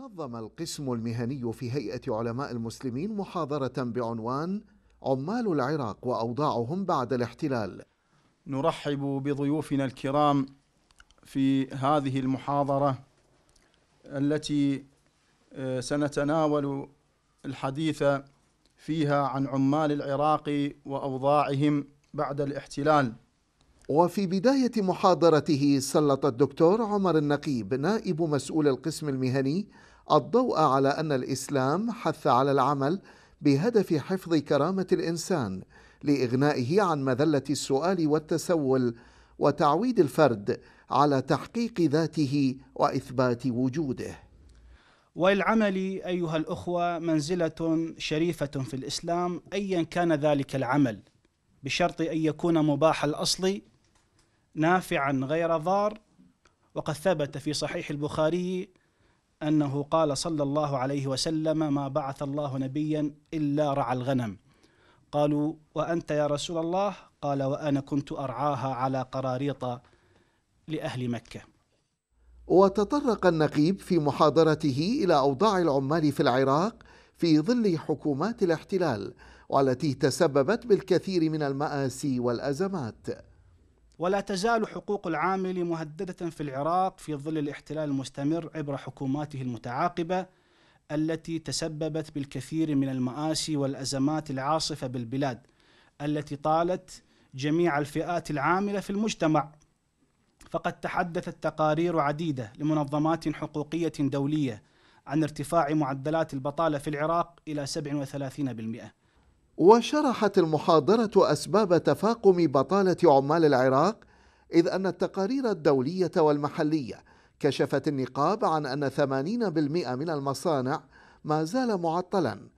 نظم القسم المهني في هيئة علماء المسلمين محاضرة بعنوان عمال العراق وأوضاعهم بعد الاحتلال نرحب بضيوفنا الكرام في هذه المحاضرة التي آه، سنتناول الحديث فيها عن عمال العراق وأوضاعهم بعد الاحتلال وفي بداية محاضرته سلط الدكتور عمر النقيب نائب مسؤول القسم المهني الضوء على أن الإسلام حث على العمل بهدف حفظ كرامة الإنسان لإغنائه عن مذلة السؤال والتسول وتعويد الفرد على تحقيق ذاته وإثبات وجوده. والعمل أيها الأخوة منزلة شريفة في الإسلام أيا كان ذلك العمل بشرط أن يكون مباح الأصل نافعا غير ضار وقد ثبت في صحيح البخاري انه قال صلى الله عليه وسلم ما بعث الله نبيا الا رعى الغنم قالوا وانت يا رسول الله قال وانا كنت ارعاها على قراريط لاهل مكه وتطرق النقيب في محاضرته الى اوضاع العمال في العراق في ظل حكومات الاحتلال والتي تسببت بالكثير من المآسي والأزمات ولا تزال حقوق العامل مهددة في العراق في ظل الاحتلال المستمر عبر حكوماته المتعاقبة التي تسببت بالكثير من المآسي والأزمات العاصفة بالبلاد التي طالت جميع الفئات العاملة في المجتمع فقد تحدثت تقارير عديدة لمنظمات حقوقية دولية عن ارتفاع معدلات البطالة في العراق إلى 37% وشرحت المحاضرة أسباب تفاقم بطالة عمال العراق إذ أن التقارير الدولية والمحلية كشفت النقاب عن أن 80% من المصانع ما زال معطلا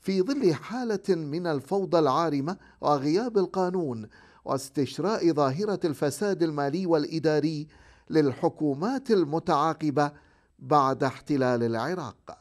في ظل حالة من الفوضى العارمة وغياب القانون واستشراء ظاهرة الفساد المالي والإداري للحكومات المتعاقبة بعد احتلال العراق